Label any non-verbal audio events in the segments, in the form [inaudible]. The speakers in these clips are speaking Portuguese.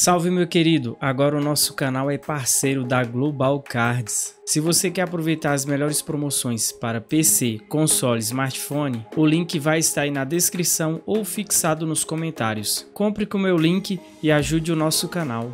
Salve meu querido, agora o nosso canal é parceiro da Global Cards. Se você quer aproveitar as melhores promoções para PC, console, smartphone, o link vai estar aí na descrição ou fixado nos comentários. Compre com o meu link e ajude o nosso canal.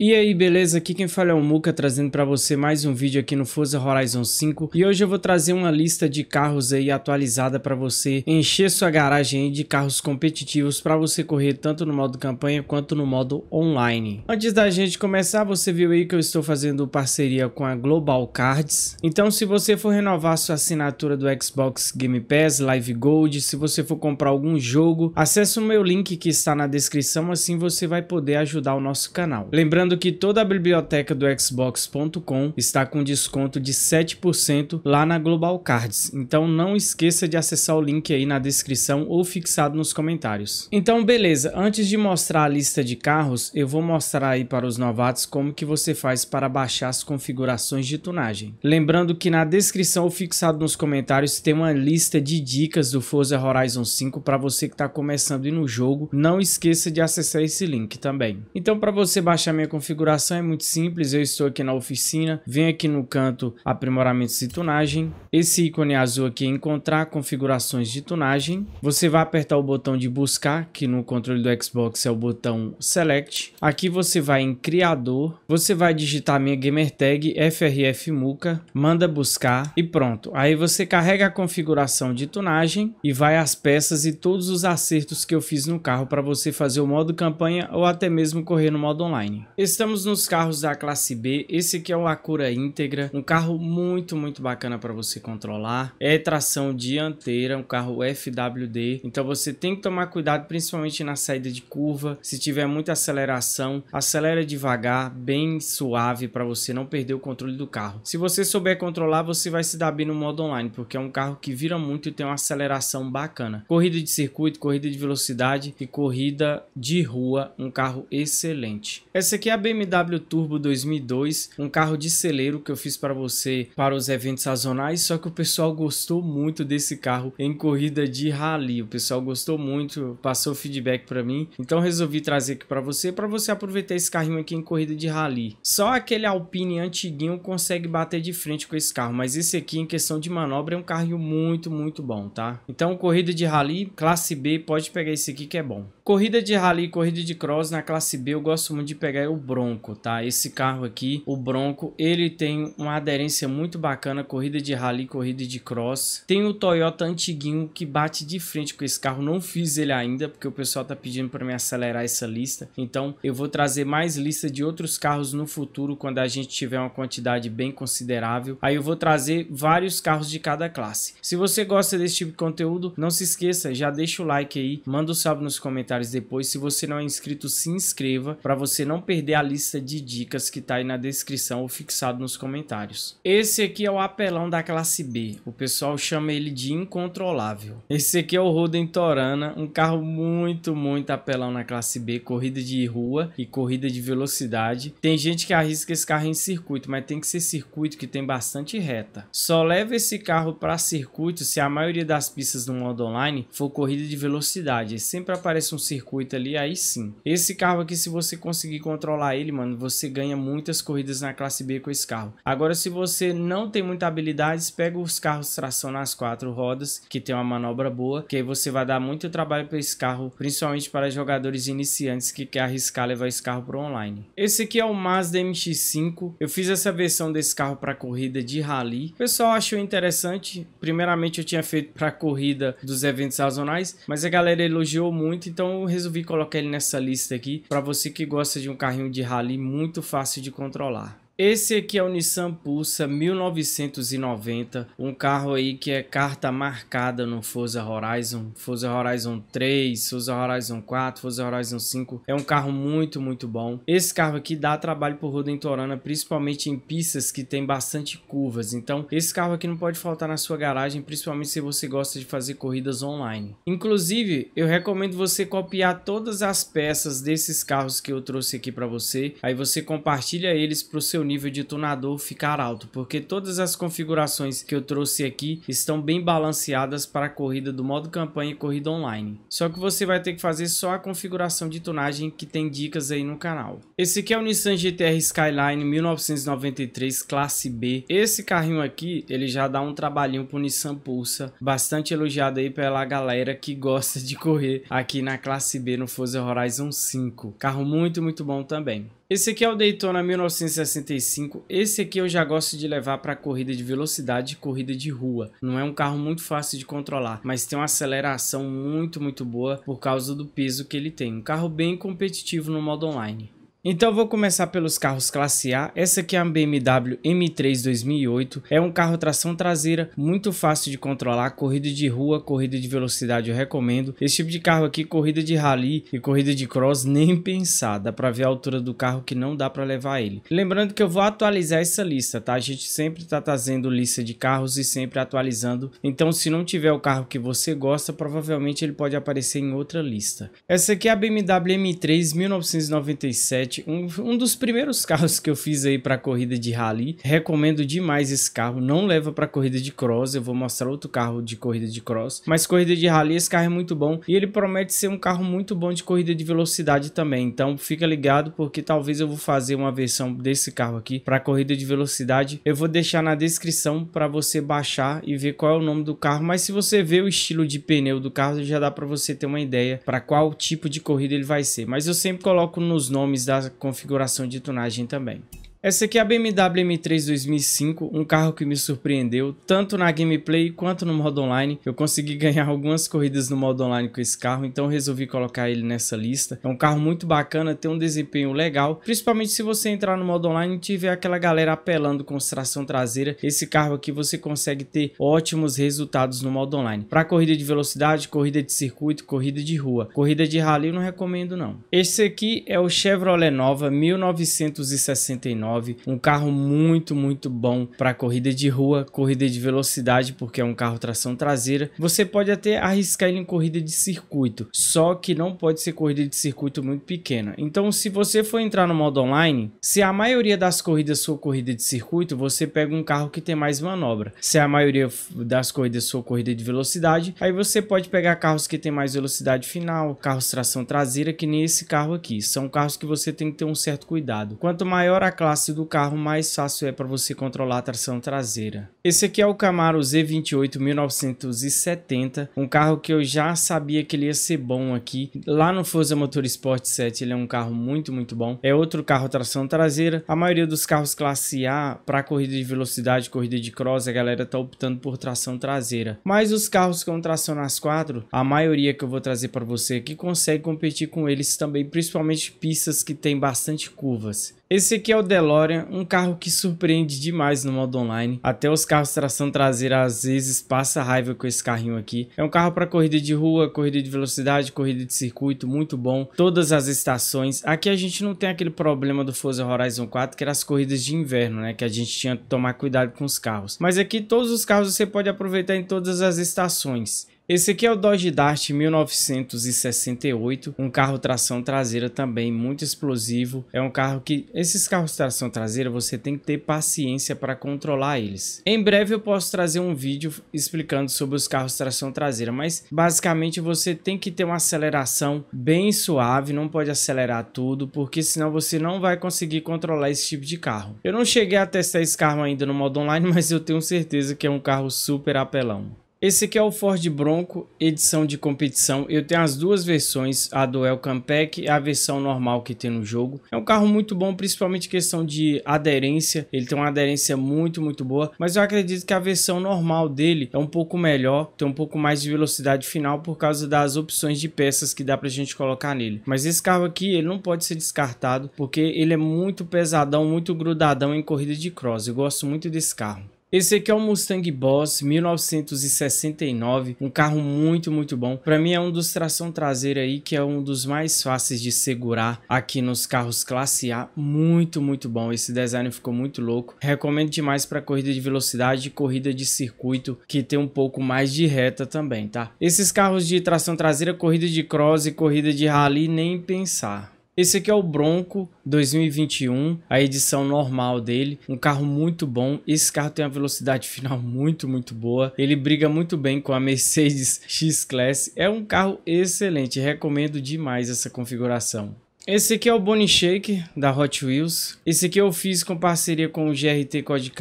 E aí, beleza? Aqui quem fala é o Muka, trazendo para você mais um vídeo aqui no Forza Horizon 5. E hoje eu vou trazer uma lista de carros aí atualizada para você encher sua garagem de carros competitivos para você correr tanto no modo campanha quanto no modo online. Antes da gente começar, você viu aí que eu estou fazendo parceria com a Global Cards. Então, se você for renovar sua assinatura do Xbox Game Pass, Live Gold, se você for comprar algum jogo, acesse o meu link que está na descrição, assim você vai poder ajudar o nosso canal. Lembrando Lembrando que toda a biblioteca do Xbox.com está com desconto de 7% lá na Global Cards, então não esqueça de acessar o link aí na descrição ou fixado nos comentários. Então beleza, antes de mostrar a lista de carros, eu vou mostrar aí para os novatos como que você faz para baixar as configurações de tunagem. Lembrando que na descrição ou fixado nos comentários tem uma lista de dicas do Forza Horizon 5 para você que está começando no jogo, não esqueça de acessar esse link também. Então para você baixar minha configuração é muito simples, eu estou aqui na oficina, venho aqui no canto Aprimoramentos e tunagem, esse ícone azul aqui é encontrar configurações de tunagem, você vai apertar o botão de buscar, que no controle do Xbox é o botão select, aqui você vai em criador, você vai digitar minha gamertag frfmuca, manda buscar e pronto, aí você carrega a configuração de tunagem e vai às peças e todos os acertos que eu fiz no carro para você fazer o modo campanha ou até mesmo correr no modo online. Estamos nos carros da classe B, esse aqui é o Acura íntegra, um carro muito, muito bacana para você controlar. É tração dianteira, um carro FWD, então você tem que tomar cuidado principalmente na saída de curva. Se tiver muita aceleração, acelera devagar, bem suave para você não perder o controle do carro. Se você souber controlar, você vai se dar bem no modo online, porque é um carro que vira muito e tem uma aceleração bacana. Corrida de circuito, corrida de velocidade e corrida de rua, um carro excelente. Essa aqui é a BMW Turbo 2002, um carro de celeiro que eu fiz para você para os eventos sazonais, só que o pessoal gostou muito desse carro em corrida de rally. O pessoal gostou muito, passou feedback para mim, então resolvi trazer aqui para você, para você aproveitar esse carrinho aqui em corrida de rally. Só aquele Alpine antiguinho consegue bater de frente com esse carro, mas esse aqui em questão de manobra é um carrinho muito, muito bom, tá? Então corrida de rally, classe B, pode pegar esse aqui que é bom. Corrida de rally, corrida de cross na classe B, eu gosto muito de pegar é o Bronco, tá? Esse carro aqui, o Bronco, ele tem uma aderência muito bacana, corrida de rally, corrida de cross. Tem o Toyota antiguinho que bate de frente com esse carro, não fiz ele ainda, porque o pessoal tá pedindo para me acelerar essa lista. Então, eu vou trazer mais lista de outros carros no futuro, quando a gente tiver uma quantidade bem considerável. Aí eu vou trazer vários carros de cada classe. Se você gosta desse tipo de conteúdo, não se esqueça, já deixa o like aí, manda um salve nos comentários comentários depois. Se você não é inscrito, se inscreva para você não perder a lista de dicas que está aí na descrição ou fixado nos comentários. Esse aqui é o apelão da classe B. O pessoal chama ele de incontrolável. Esse aqui é o Roden Torana, um carro muito, muito apelão na classe B, corrida de rua e corrida de velocidade. Tem gente que arrisca esse carro em circuito, mas tem que ser circuito que tem bastante reta. Só leva esse carro para circuito se a maioria das pistas no modo online for corrida de velocidade. Sempre aparece um circuito ali, aí sim. Esse carro aqui, se você conseguir controlar ele, mano, você ganha muitas corridas na classe B com esse carro. Agora, se você não tem muita habilidade, pega os carros tração nas quatro rodas, que tem uma manobra boa, que aí você vai dar muito trabalho para esse carro, principalmente para jogadores iniciantes que quer arriscar levar esse carro para online. Esse aqui é o Mazda MX-5. Eu fiz essa versão desse carro para corrida de rally. O pessoal achou interessante. Primeiramente, eu tinha feito para corrida dos eventos sazonais, mas a galera elogiou muito, então então resolvi colocar ele nessa lista aqui para você que gosta de um carrinho de rally muito fácil de controlar. Esse aqui é o Nissan Pulsa 1990, um carro aí que é carta marcada no Forza Horizon, Forza Horizon 3, Forza Horizon 4, Forza Horizon 5. É um carro muito, muito bom. Esse carro aqui dá trabalho pro Rodentorana, principalmente em pistas que tem bastante curvas. Então, esse carro aqui não pode faltar na sua garagem, principalmente se você gosta de fazer corridas online. Inclusive, eu recomendo você copiar todas as peças desses carros que eu trouxe aqui para você. Aí você compartilha eles pro seu nível de tunador ficar alto, porque todas as configurações que eu trouxe aqui estão bem balanceadas para a corrida do modo campanha e corrida online. Só que você vai ter que fazer só a configuração de tunagem que tem dicas aí no canal. Esse aqui é o Nissan GTR Skyline 1993 classe B. Esse carrinho aqui, ele já dá um trabalhinho o Nissan Pulsa, bastante elogiado aí pela galera que gosta de correr aqui na classe B no Forza Horizon 5. Carro muito, muito bom também. Esse aqui é o Daytona 1965. Esse aqui eu já gosto de levar para corrida de velocidade e corrida de rua. Não é um carro muito fácil de controlar, mas tem uma aceleração muito, muito boa por causa do peso que ele tem. Um carro bem competitivo no modo online. Então vou começar pelos carros classe A. Essa aqui é a BMW M3 2008. É um carro tração traseira, muito fácil de controlar, corrida de rua, corrida de velocidade eu recomendo. Esse tipo de carro aqui, corrida de rally e corrida de cross, [laughs] nem pensar. Dá para ver a altura do carro que não dá para levar ele. Lembrando que eu vou atualizar essa lista, tá? A gente sempre tá trazendo lista de carros e sempre atualizando. Então se não tiver o carro que você gosta, provavelmente ele pode aparecer em outra lista. Essa aqui é a BMW M3 1997 um, um dos primeiros [laughs] carros que eu fiz aí para corrida de rally. Recomendo demais esse carro, não leva para corrida de cross, eu vou mostrar outro carro de corrida de cross, mas corrida de rally esse carro é muito bom e ele promete ser um carro muito bom de corrida de velocidade também. Então fica ligado porque talvez eu vou fazer uma versão desse carro aqui para corrida de velocidade. Eu vou deixar na descrição para você baixar e ver qual é o nome do carro, mas se você ver o estilo de pneu do carro já dá para você ter uma ideia para qual tipo de corrida ele vai ser. Mas eu sempre coloco nos nomes das configuração de tunagem também. Essa aqui é a BMW M3 2005, um carro que me surpreendeu, tanto na gameplay quanto no modo online. Eu consegui [laughs] ganhar algumas corridas no modo online com esse carro, então resolvi colocar ele nessa lista. É um carro muito bacana, tem um desempenho legal, principalmente se você entrar no modo online e tiver aquela galera apelando com tração traseira. Esse carro aqui você consegue ter ótimos resultados no modo online. Para corrida de velocidade, corrida de circuito, corrida de rua. Corrida de rally eu não recomendo não. Esse aqui é o Chevrolet Nova 1969 um carro muito, muito bom para corrida de rua, corrida de velocidade, porque é um carro tração traseira. Você pode até arriscar ele em corrida de circuito, só que não pode ser corrida de circuito muito pequena. Então, se você for entrar no modo online, se a maioria das corridas for corrida de circuito, você pega um carro que tem mais manobra. Se a maioria das corridas for corrida de velocidade, aí você pode pegar carros que tem mais velocidade final, carros tração traseira, que nem esse carro aqui. São carros que você tem que ter um certo cuidado. Quanto maior a classe fácil do carro, mais fácil é para você controlar a tração traseira. Esse aqui é o Camaro Z28 1970, um carro que eu já sabia que ele ia ser bom aqui. Lá no Forza Motorsport 7 ele é um carro muito, muito bom. É outro carro tração traseira. A maioria dos carros classe A para corrida de velocidade, corrida de cross, a galera tá optando por tração traseira. Mas os carros com tração nas quatro, a maioria que eu vou trazer para você aqui consegue competir com eles também, principalmente pistas que tem bastante curvas. Esse aqui é o DeLorean, um carro que surpreende demais no modo online. Até os carros tração traseira às vezes passa raiva com esse carrinho aqui. É um carro para corrida de rua, corrida de velocidade, corrida de circuito, muito bom. Todas as estações. Aqui a gente não tem aquele problema do Forza Horizon 4, que era as corridas de inverno, né? Que a gente tinha que tomar cuidado com os carros. Mas aqui todos os carros você pode aproveitar em todas as estações. Esse aqui é o Dodge Dart 1968, um carro tração traseira também muito explosivo. É um carro que esses carros tração traseira você tem que ter paciência para controlar eles. Em breve eu posso trazer um vídeo explicando sobre os carros tração traseira, mas basicamente você tem que ter uma aceleração bem suave, não pode acelerar tudo, porque senão você não vai conseguir controlar esse tipo de carro. Eu não cheguei a testar esse carro ainda no modo online, [laughs] mas eu tenho certeza que é um carro super apelão. Esse aqui é o Ford Bronco, edição de competição. Eu tenho as duas versões, a do El Campec e a versão normal que tem no jogo. É um carro muito bom, principalmente questão de aderência. Ele tem uma aderência muito, muito boa. Mas eu acredito que a versão normal dele é um pouco melhor, tem um pouco mais de velocidade final por causa das opções de peças que dá pra gente colocar nele. Mas esse carro aqui, ele não pode ser descartado, porque ele é muito pesadão, muito grudadão em corrida de cross. Eu gosto muito desse carro. Esse aqui é o Mustang Boss 1969, um carro muito, muito bom. Para mim é um dos tração traseira aí que é um dos mais fáceis de segurar aqui nos carros classe A, muito, muito bom. Esse design ficou muito louco. Recomendo demais para corrida de velocidade e corrida de circuito que tem um pouco mais de reta também, tá? Esses carros de tração traseira, corrida de cross e corrida de rally nem pensar. Esse aqui é o Bronco 2021, a edição normal dele, um carro muito bom. Esse carro tem uma velocidade [laughs] final muito, muito boa. Ele briga muito bem com a Mercedes X-Class. É um carro excelente, recomendo demais essa configuração. Esse aqui é o Bonnie Shake da Hot Wheels. Esse aqui eu fiz com parceria com o GRT Code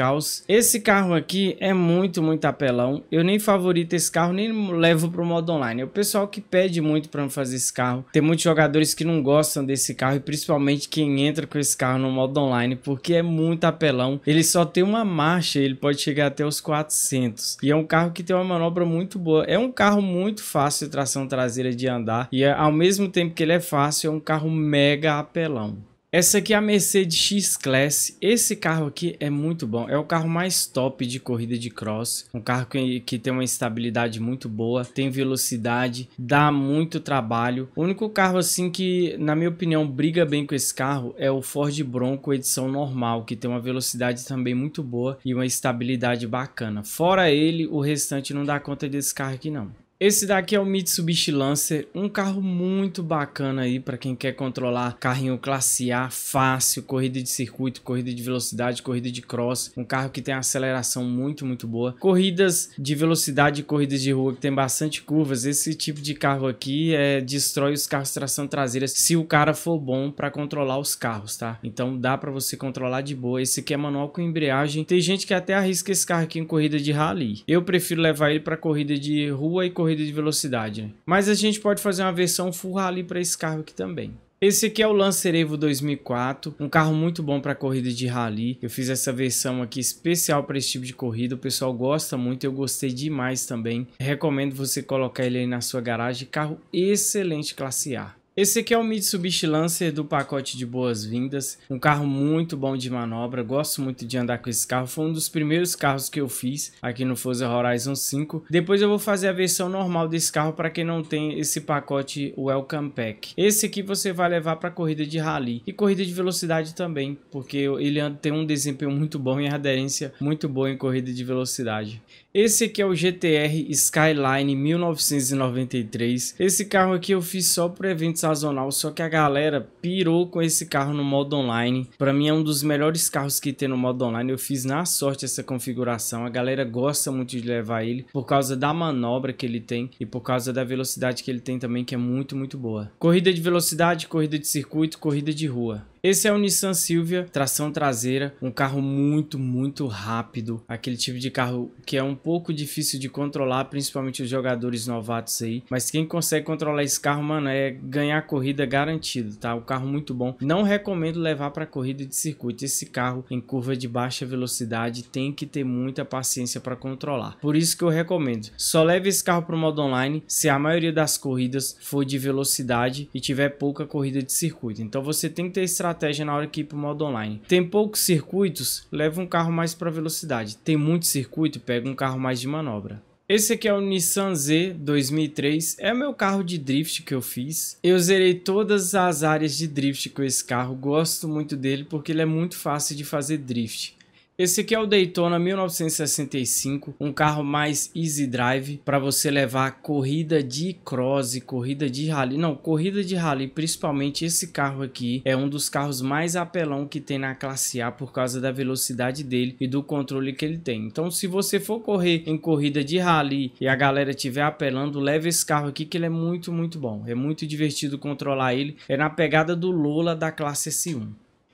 Esse carro aqui é muito, muito apelão. Eu nem favorito esse carro, nem levo para o modo online. É o pessoal que pede muito para fazer esse carro. Tem muitos jogadores que não gostam desse carro e principalmente quem entra com esse carro no modo online, porque é muito apelão. Ele só tem uma marcha, ele pode chegar até os 400. E é um carro que tem uma manobra muito boa. É um carro muito fácil de tração traseira de andar e é, ao mesmo tempo que ele é fácil, é um carro mega apelão. Essa aqui é a Mercedes X-Class. Esse carro aqui é muito bom. É o carro mais top de corrida de cross. Um carro que, que tem uma estabilidade muito boa, tem velocidade, dá muito trabalho. O único carro assim que, na minha opinião, briga bem com esse carro é o Ford Bronco edição normal, que tem uma velocidade também muito boa e uma estabilidade bacana. Fora ele, o restante não dá conta desse carro aqui não. Esse daqui é o Mitsubishi Lancer, um carro muito bacana aí para quem quer controlar carrinho classe A, fácil, corrida de circuito, corrida de velocidade, corrida de cross, um carro que tem aceleração muito, muito boa. Corridas de velocidade e corridas de rua que tem bastante curvas, esse tipo de carro aqui é, destrói os carros tração traseira se o cara for bom para controlar os carros, tá? Então dá para você controlar de boa. Esse aqui é manual com embreagem. Tem gente que até arrisca esse carro aqui em corrida de rally. Eu prefiro levar ele para corrida de rua e corrida corrida de velocidade. Mas a gente pode fazer uma versão full rally para esse carro aqui também. Esse aqui é o Lancer Evo 2004, um carro muito bom para corrida de rally. Eu fiz essa versão aqui especial para esse tipo de corrida, o pessoal gosta muito, eu gostei demais também. Recomendo você colocar ele aí na sua garagem, carro excelente classe A. Esse aqui é o Mitsubishi Lancer do pacote de boas-vindas, um carro muito bom de manobra, gosto muito de andar com esse carro, foi um dos primeiros carros que eu fiz aqui no Forza Horizon 5. Depois eu vou fazer a versão normal desse carro para quem não tem esse pacote Welcome Pack. Esse aqui você vai levar para corrida de rally e corrida de velocidade também, porque ele tem um desempenho muito bom e aderência muito boa em corrida de velocidade. Esse aqui é o GTR Skyline 1993. Esse carro aqui eu fiz só para evento sazonal, só que a galera pirou com esse carro no modo online. Para mim é um dos melhores carros que tem no modo online. Eu fiz na sorte essa configuração. A galera gosta muito de levar ele por causa da manobra que ele tem e por causa da velocidade que ele tem também, que é muito, muito boa. Corrida de velocidade, corrida de circuito, corrida de rua. Esse é o Nissan Silvia, tração traseira, um carro muito, muito rápido, aquele tipo de carro que é um pouco difícil de controlar, principalmente os jogadores novatos aí, mas quem consegue controlar esse carro, mano, é ganhar corrida garantido, tá? O carro muito bom. Não recomendo levar para corrida de circuito. Esse carro em curva de baixa velocidade tem que ter muita paciência para controlar. Por isso que eu recomendo. Só leve esse carro para modo online se a maioria das corridas for de velocidade e tiver pouca corrida de circuito. Então você tem que ter estratégia estratégia na hora que ir para o modo online. Tem poucos circuitos, leva um carro mais para velocidade. Tem muito circuito, pega um carro mais de manobra. Esse aqui é o Nissan Z 2003, é o meu carro de drift que eu fiz. Eu zerei todas as áreas de drift com esse carro, gosto muito dele porque ele é muito fácil de fazer drift. Esse aqui é o Daytona 1965, um carro mais easy drive para você levar corrida de cross, corrida de rally. Não, corrida de rally, principalmente esse carro aqui, é um dos carros mais apelão que tem na classe A por causa da velocidade dele e do controle que ele tem. Então, se você for correr em corrida de rally e a galera estiver apelando, leve esse carro aqui que ele é muito, muito bom. É muito divertido controlar ele. É na pegada do Lola da classe S1.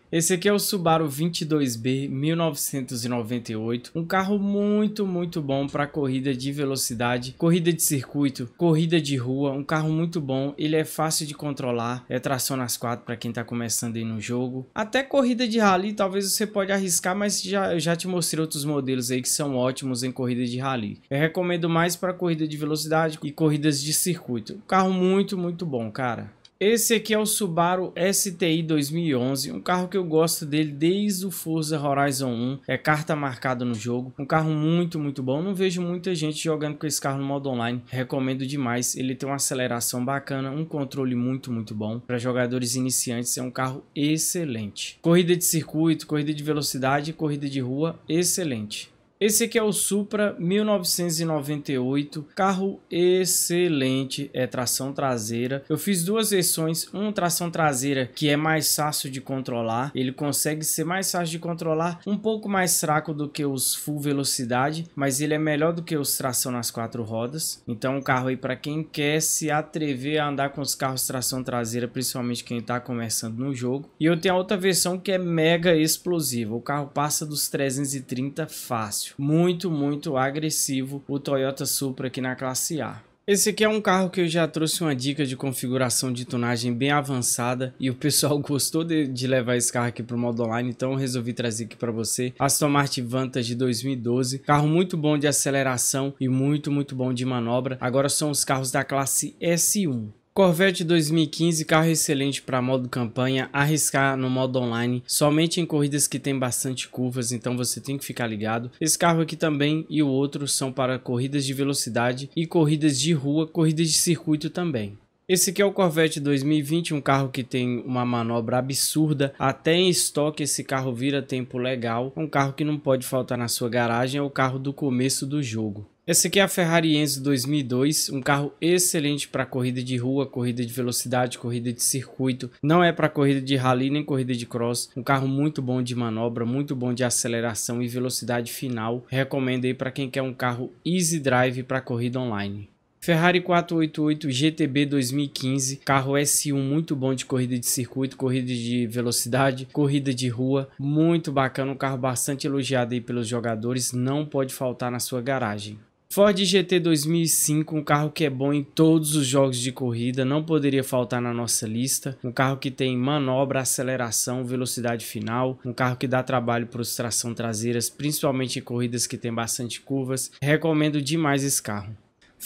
Esse aqui é o Subaru 22B 1998, um carro muito, muito bom para corrida de velocidade, corrida de circuito, corrida de rua, um carro muito bom, ele é fácil de controlar, é tração nas quatro para quem está começando aí no jogo. Até corrida de rally, talvez você pode arriscar, mas já, eu já te mostrei outros modelos aí que são ótimos em corrida de rally. Eu recomendo mais para corrida de velocidade e corridas de circuito. Um carro muito, muito bom, cara. Esse aqui é o Subaru STI 2011, um carro que eu gosto dele desde o Forza Horizon 1, é carta marcada no jogo, um carro muito, muito bom, não vejo muita gente jogando com esse carro no modo online, recomendo demais, ele tem uma aceleração bacana, um controle muito, muito bom, para jogadores iniciantes é um carro excelente. Corrida de circuito, corrida de velocidade, corrida de rua, excelente. Esse aqui é o Supra 1998, carro excelente, é tração traseira. Eu fiz duas versões, uma tração traseira que é mais fácil de controlar, ele consegue ser mais fácil de controlar, um pouco mais fraco do que os full velocidade, mas ele é melhor do que os tração nas quatro rodas. Então um carro aí para quem quer se atrever a andar com os carros tração traseira, principalmente quem está começando no jogo. E eu tenho a outra versão que é mega explosiva, o carro passa dos 330 fácil. Muito, muito agressivo o Toyota Supra aqui na classe A. Esse aqui é um carro que eu já trouxe uma dica de configuração de tunagem bem avançada e o pessoal [laughs] gostou de, de levar esse carro aqui para o modo online, então resolvi trazer aqui para você. Aston Martin Vantage 2012, carro muito bom de aceleração e muito, muito bom de manobra. Agora são os carros da classe S1. Corvette 2015, carro excelente para modo campanha, arriscar no modo online, somente em corridas que tem bastante curvas, então você tem que ficar ligado. Esse carro aqui também e o outro são para corridas de velocidade e corridas de rua, corridas de circuito também. Esse aqui é o Corvette 2020, um carro que tem uma manobra absurda. Até em estoque esse carro vira tempo legal. É um carro que não pode faltar na sua garagem, é o carro do começo do jogo. Esse aqui é a Ferrari Enzo 2002, um carro excelente para corrida de rua, corrida de velocidade, corrida de circuito. Não é para corrida de rally nem corrida de cross. Um carro muito bom de manobra, muito bom de aceleração e velocidade final. Recomendo aí para quem quer um carro easy drive para corrida online. Ferrari 488 GTB 2015, carro S1 muito bom de corrida de circuito, corrida de velocidade, corrida de rua, muito bacana, um carro bastante elogiado aí pelos jogadores, não pode faltar na sua garagem. Ford GT 2005, um carro que é bom em todos os jogos de corrida, não poderia faltar na nossa lista. Um carro que tem manobra, aceleração, velocidade final, um carro que dá trabalho para os tração traseiras, principalmente em corridas que tem bastante curvas. Recomendo demais esse carro.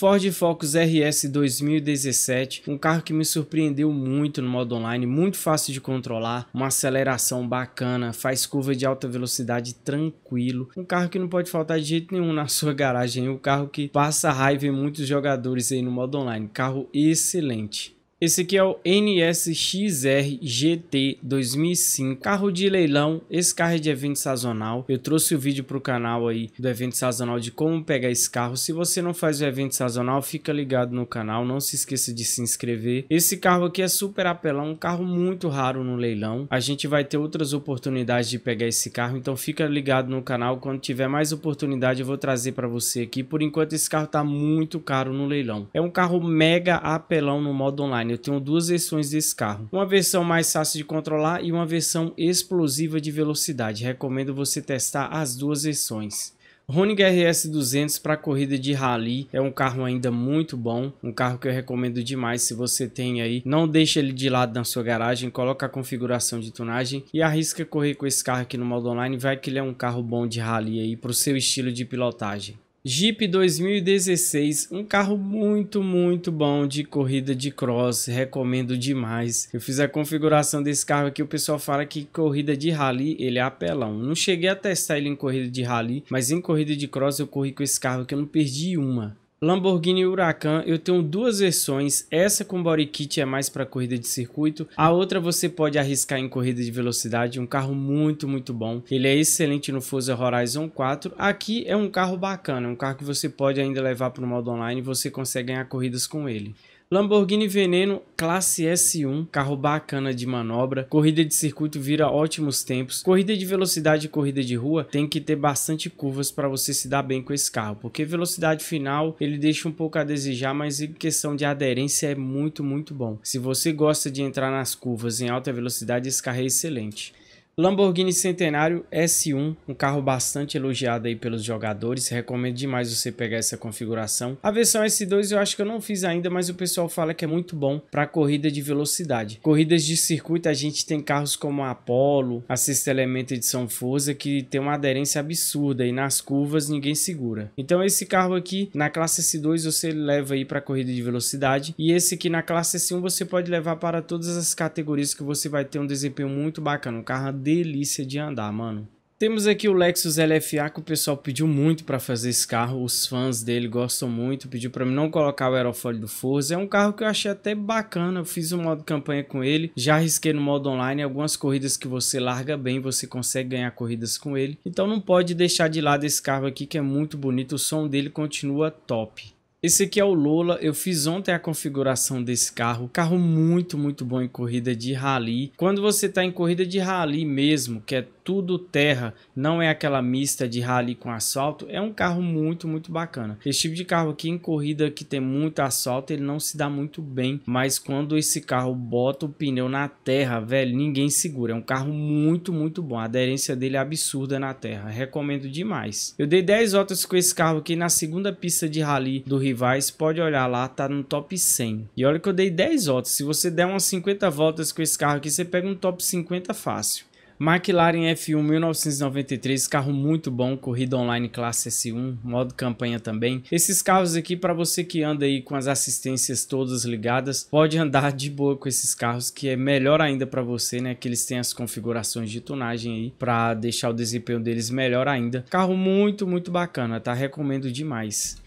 Ford Focus RS 2017, um carro que me surpreendeu muito no modo online, muito fácil de controlar, uma aceleração bacana, faz curva de alta velocidade tranquilo, um carro que não pode faltar de jeito nenhum na [laughs] sua garagem, um carro que passa raiva em muitos jogadores aí no modo online, carro excelente. Esse aqui é o NSXR GT 2005, carro de leilão, esse carro é de evento sazonal. Eu trouxe o vídeo para o canal aí do evento sazonal de como pegar esse carro. Se você não faz o evento sazonal, fica ligado no canal, não se esqueça de se inscrever. Esse carro aqui é super apelão, um carro muito raro no leilão. A gente vai ter outras oportunidades de pegar esse carro, então fica ligado no canal. Quando tiver mais oportunidade, eu vou trazer para você aqui. Por enquanto, esse carro está muito caro no leilão. É um carro mega apelão no modo online. Eu tenho duas versões desse carro. Uma versão mais fácil de controlar e uma versão explosiva de velocidade. Recomendo você testar as duas versões. Honig RS 200 para corrida de rally é um carro ainda muito bom, um carro que eu recomendo demais se você tem aí. Não deixa ele de lado na sua garagem, coloca a configuração de tunagem e arrisca correr com esse carro aqui no modo online, vai que ele é um carro bom de rally aí para o seu estilo de pilotagem. Jeep 2016, um carro muito, muito bom de corrida de cross, recomendo demais. Eu fiz a configuração desse carro aqui, o pessoal fala que corrida de rally ele é apelão. Não cheguei a testar ele em corrida de rally, mas em corrida de cross eu corri com esse carro que eu não perdi uma. Lamborghini Huracan, eu tenho duas versões. Essa com body kit é mais para corrida de circuito. A outra você pode arriscar em corrida de velocidade. Um carro muito, muito bom. Ele é excelente no Forza Horizon 4. Aqui é um carro bacana, um carro que você pode ainda levar para o modo online e você consegue ganhar corridas com ele. Lamborghini Veneno classe S1, carro bacana de manobra, corrida de circuito vira ótimos tempos, corrida de velocidade e corrida de rua tem que ter bastante curvas para você se dar bem com esse carro, porque velocidade final ele deixa um pouco a desejar, mas em questão de aderência é muito, muito bom. Se você gosta de entrar nas curvas em alta velocidade, esse carro é excelente. Lamborghini Centenário S1, um carro bastante elogiado aí pelos jogadores, recomendo demais você pegar essa configuração. A versão S2 eu acho que eu não fiz ainda, mas o pessoal fala que é muito bom para corrida de velocidade. Corridas de circuito a gente tem carros como a Apollo, a Sexta Elemento Edição Forza, que tem uma aderência absurda e nas curvas ninguém segura. Então esse carro aqui na classe S2 você leva aí para corrida de velocidade e esse aqui na classe S1 você pode levar para todas as categorias que você vai ter um desempenho muito bacana, um carro delícia de andar, mano. Temos aqui o Lexus LFA que o pessoal pediu muito para fazer esse carro, os fãs dele gostam muito, pediu para mim não colocar o aerofólio do Forza. É um carro que eu achei até bacana, eu fiz um modo campanha com ele, já arrisquei no modo online, algumas corridas que você larga bem, você consegue ganhar corridas com ele. Então não pode deixar de lado esse carro aqui que é muito bonito, o som dele continua top. Esse aqui é o Lola, eu fiz ontem a configuração desse carro, carro muito, muito bom em corrida de rally. Quando você está em corrida de rally mesmo, que é tudo terra, não é aquela mista de rally com asfalto, é um carro muito, muito bacana. Esse tipo de carro aqui em corrida que tem muito asfalto, ele não se dá muito bem, mas quando esse carro bota o pneu na terra, velho, ninguém segura. É um carro muito, muito bom. A aderência dele é absurda na terra. Recomendo demais. Eu dei 10 voltas com esse carro aqui na segunda pista de rally do Rivais, pode olhar lá, tá no top 100. E olha que eu dei 10 voltas. Se você der umas 50 voltas com esse carro aqui, você pega um top 50 fácil. McLaren F1 1993, carro muito bom, corrida online classe S1, modo campanha também. Esses carros aqui, para você que anda aí com as assistências todas ligadas, pode andar de boa com esses carros, que é melhor ainda para você, né? Que eles têm as configurações de tunagem aí, para deixar o desempenho deles melhor ainda. Carro muito, muito bacana, tá? Recomendo demais.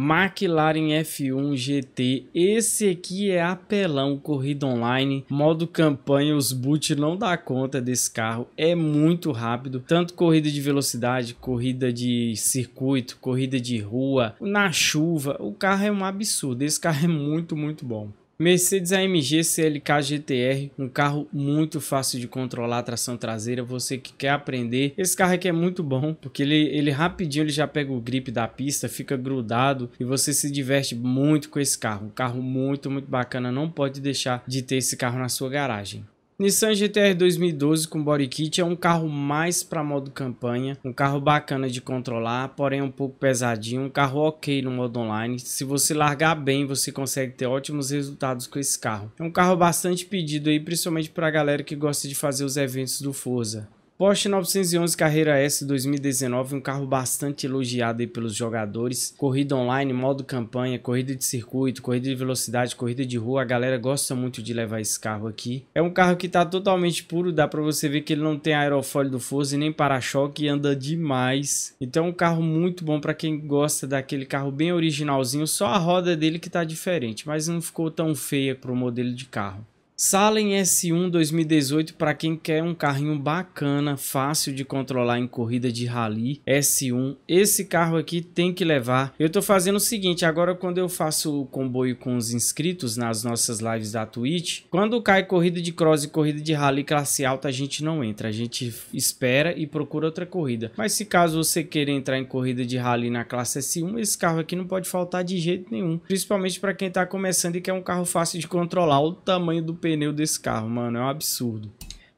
McLaren F1 GT. Esse aqui é apelão, corrida online, modo campanha, os boot não dá conta desse carro, é muito rápido, tanto corrida de velocidade, corrida de circuito, corrida de rua, na chuva, o carro é um absurdo, esse carro é muito, muito bom. Mercedes AMG CLK GTR, um carro muito fácil de controlar a tração traseira, você que quer aprender, esse carro aqui é muito bom, porque ele, ele rapidinho ele já pega o grip da pista, fica grudado e você se diverte muito com esse carro, um carro muito, muito bacana, não pode deixar de ter esse carro na sua garagem. Nissan GTR 2012 com body kit é um carro mais para modo campanha, um carro bacana de controlar, porém um pouco pesadinho, um carro ok no modo online. Se você largar bem, você consegue ter ótimos resultados com esse carro. É um carro bastante pedido aí, principalmente para a galera que gosta de fazer os eventos do Forza. Porsche 911 Carreira S 2019, um carro bastante elogiado pelos jogadores. Corrida online, modo campanha, corrida de circuito, corrida de velocidade, corrida de rua, a galera gosta muito de levar esse carro aqui. É um carro que está totalmente puro, dá para você ver que ele não tem aerofólio do Forza nem para-choque e anda demais. Então é um carro muito bom para quem gosta daquele carro bem originalzinho, só a roda dele que está diferente, mas não ficou tão feia para o modelo de carro. Salem S1 2018 para quem quer um carrinho bacana, fácil de controlar em corrida de rally S1. Esse carro aqui tem que levar. Eu tô fazendo o seguinte, agora quando eu faço o comboio com os inscritos nas nossas lives da Twitch, quando cai corrida de cross e corrida de rally classe alta, a gente não entra, a gente espera e procura outra corrida. Mas se caso você queira entrar em corrida de rally na classe S1, esse carro aqui não pode faltar de jeito nenhum, principalmente para quem tá começando e quer um carro fácil de controlar. O tamanho do pneu desse carro, mano. É um absurdo.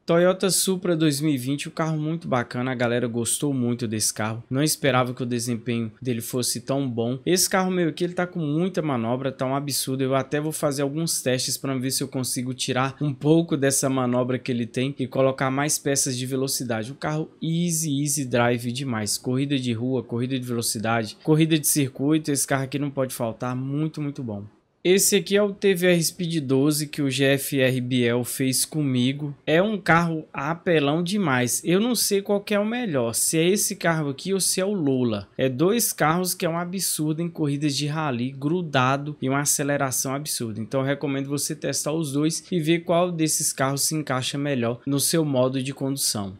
Toyota Supra 2020, um carro muito bacana, a galera gostou muito desse carro, não esperava que o desempenho dele fosse tão bom. Esse carro meu aqui, ele tá com muita manobra, tá um absurdo, eu até vou fazer alguns testes para ver se eu consigo tirar um pouco dessa manobra que ele tem e colocar mais peças de velocidade. Um carro easy, easy drive demais, corrida de rua, corrida de velocidade, corrida de circuito, esse carro aqui não pode faltar, muito, muito bom. Esse aqui é o TVR Speed 12 que o GFR Biel fez comigo. É um carro apelão demais. Eu não sei qual é o melhor, se é esse carro aqui ou se é o Lola. É dois carros que é um absurdo em corridas de rally, grudado e uma aceleração absurda. Então recomendo você testar os dois e ver qual desses carros se encaixa melhor no seu modo de condução.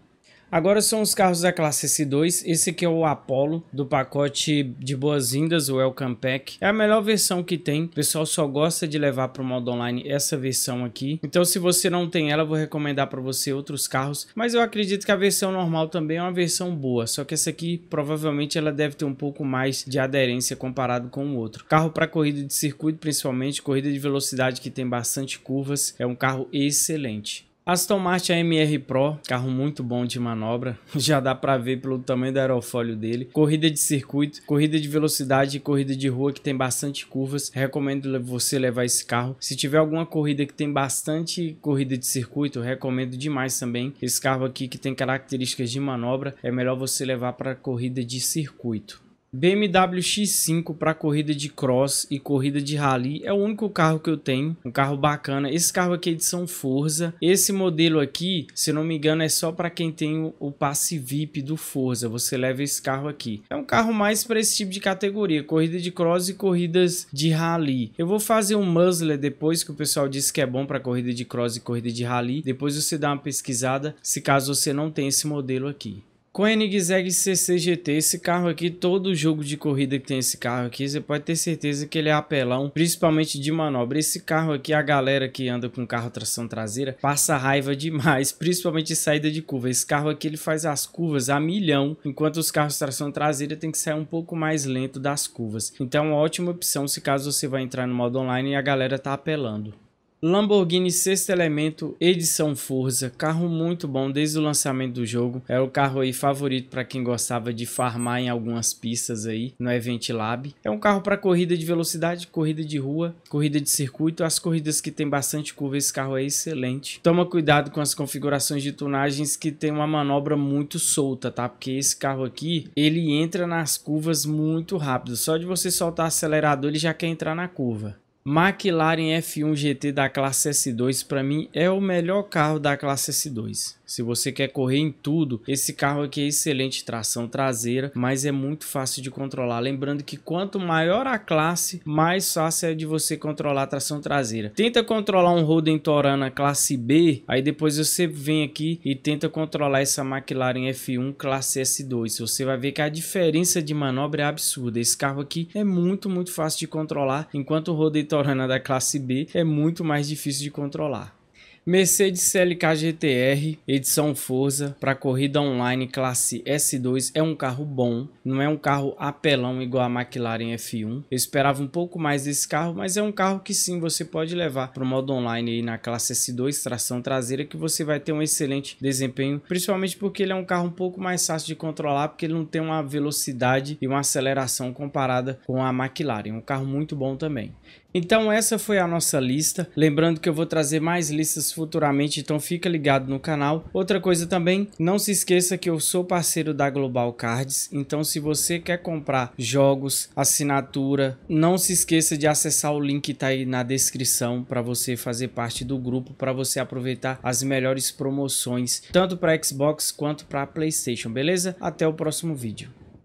Agora são os carros da classe S2. Esse aqui é o Apollo, do pacote de boas-vindas, o Welcome Pack. É a melhor versão que tem. O pessoal só gosta de levar para o modo online essa versão aqui. Então, se você não tem ela, vou recomendar para você outros carros. Mas eu acredito que a versão normal também é uma versão boa. Só que essa aqui, provavelmente, ela deve ter um pouco mais de aderência comparado com o outro. Carro para corrida de circuito, principalmente. Corrida de velocidade que tem bastante curvas. É um carro excelente. Aston Martin AMR Pro, carro muito bom de manobra, [laughs] já dá para ver pelo tamanho do aerofólio dele. Corrida de circuito, corrida de velocidade e corrida de rua que tem bastante curvas, recomendo você levar esse carro. Se tiver alguma corrida que tem bastante corrida de circuito, recomendo demais também. Esse carro aqui que tem características de manobra, é melhor você levar para corrida de circuito. BMW X5 para corrida de cross e corrida de rally é o único carro que eu tenho, um carro bacana. Esse carro aqui é edição Forza. Esse modelo aqui, se não me engano, é só para quem tem o passe VIP do Forza. Você leva esse carro aqui. É um carro mais para esse tipo de categoria, corrida de cross e corridas de rally. Eu vou fazer um muzzler depois que o pessoal disse que é bom para corrida de cross e corrida de rally. Depois você dá uma pesquisada, se caso você não tenha esse modelo aqui. Koenigsegg CCGT, esse carro aqui, todo jogo de corrida que tem esse carro aqui, você pode ter certeza que ele é apelão, principalmente de manobra. Esse carro aqui, a galera que anda com carro tração traseira, passa raiva demais, [laughs] principalmente saída de curva. Esse carro aqui, ele faz as curvas a milhão, enquanto os carros tração traseira tem que sair um pouco mais lento das curvas. Então é uma ótima opção se caso você vai entrar no modo online e a galera tá apelando. Lamborghini Sexto Elemento Edição Forza, carro muito bom desde o lançamento do jogo, é o carro aí favorito para quem gostava de farmar em algumas pistas aí no Event Lab. É um carro para corrida de velocidade, corrida de rua, corrida de circuito, as corridas que tem bastante curva, esse carro é excelente. Toma cuidado com as configurações de tunagens que tem uma manobra muito solta, tá? Porque esse carro aqui, ele entra nas curvas muito rápido, só de você soltar o acelerador ele já quer entrar na curva. McLaren F1 GT da classe S2 para mim é o melhor carro da classe S2. Se você quer correr em tudo, esse carro aqui é excelente tração traseira, mas é muito fácil de controlar. Lembrando que quanto maior a classe, mais fácil é de você controlar a tração traseira. Tenta controlar um Holden Torana classe B, aí depois você vem aqui e tenta controlar essa McLaren F1 classe S2. Você vai ver que a diferença de manobra é absurda. Esse carro aqui é muito, muito fácil de controlar, enquanto o Holden Torana da classe B é muito mais difícil de controlar. Mercedes CLK GTR, edição Forza, para corrida online classe S2, é um carro bom, não é um carro apelão igual a McLaren F1. Eu esperava um pouco mais desse carro, mas é um carro que sim, você pode levar para o modo online aí na classe S2, tração traseira, que você vai ter um excelente desempenho, principalmente porque ele é um carro um pouco mais fácil de controlar, porque ele não tem uma velocidade e uma aceleração comparada com a McLaren, um carro muito bom também. Então essa foi a nossa lista, lembrando que eu vou trazer mais listas futuramente, então fica ligado no canal. Outra coisa também, não se esqueça que eu sou parceiro da Global Cards, então se você quer comprar jogos, assinatura, não se esqueça de acessar o link que tá aí na descrição para você fazer parte do grupo, para você aproveitar as melhores promoções, tanto para Xbox quanto para PlayStation, beleza? Até o próximo vídeo.